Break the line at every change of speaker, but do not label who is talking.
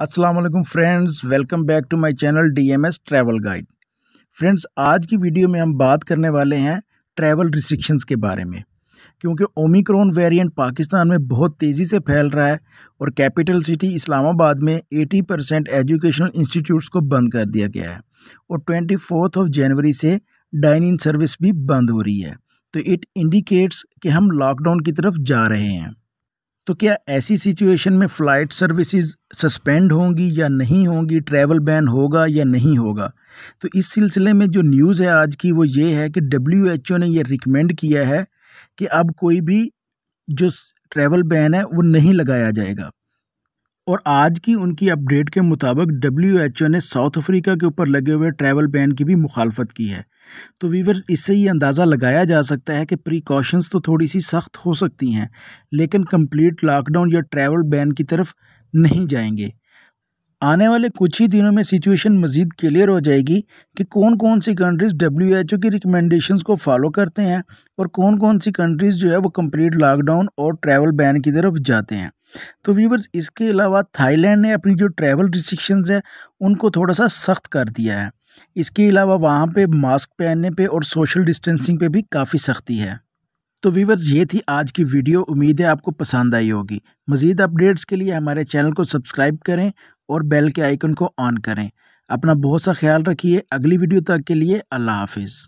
Aslam friends welcome back to my channel DMS travel guide friends आज की video में हम बात करने वाले हैं ट्रैवल रिस्ट्रिक्शंस के बारे में क्योंकि ओमिक्रॉन वेरिएंट पाकिस्तान में बहुत तेज़ी से फैल रहा है और कैपिटल सिटी इस्लामाबाद में 80 परसेंट एजुकेशनल इंस्टीट्यूट्स को बंद कर दिया गया है और ट्वेंटी फोर्थ ऑफ जनवरी से डाइन इन सर्विस भी बंद हो रही है तो इट इंडिकेट्स कि हम लॉकडाउन की तरफ जा रहे हैं तो क्या ऐसी सिचुएशन में फ़्लाइट सर्विसेज सस्पेंड होंगी या नहीं होंगी ट्रैवल बैन होगा या नहीं होगा तो इस सिलसिले में जो न्यूज़ है आज की वो ये है कि डब्ल्यू ने ये रिकमेंड किया है कि अब कोई भी जो ट्रैवल बैन है वो नहीं लगाया जाएगा और आज की उनकी अपडेट के मुताबिक डब्ल्यू एच ओ ने साउथ अफ्रीका के ऊपर लगे हुए ट्रैवल बैन की भी मुखालफत की है तो वीवर्स इससे ये अंदाज़ा लगाया जा सकता है कि प्रिकॉशंस तो थोड़ी सी सख्त हो सकती हैं लेकिन कंप्लीट लॉकडाउन या ट्रैवल बैन की तरफ नहीं जाएंगे आने वाले कुछ ही दिनों में सिचुएशन मज़ीद क्लियर हो जाएगी कि कौन कौन सी कंट्रीज़ डब्ल्यू एच ओ की रिकमेंडेशंस को फॉलो करते हैं और कौन कौन सी कंट्रीज़ जो है वो कंप्लीट लॉकडाउन और ट्रैवल बैन की तरफ जाते हैं तो व्यूवर्स इसके अलावा थाईलैंड ने अपनी जो ट्रैवल रिस्ट्रिक्शंस है उनको थोड़ा सा सख्त कर दिया है इसके अलावा वहाँ पर मास्क पहनने पर और सोशल डिस्टेंसिंग पे भी काफ़ी सख्ती है तो व्यूवर्स ये थी आज की वीडियो उम्मीद है आपको पसंद आई होगी मज़ीद अपडेट्स के लिए हमारे चैनल को सब्सक्राइब करें और बेल के आइकन को ऑन करें अपना बहुत सा ख्याल रखिए अगली वीडियो तक के लिए अल्लाह हाफिज़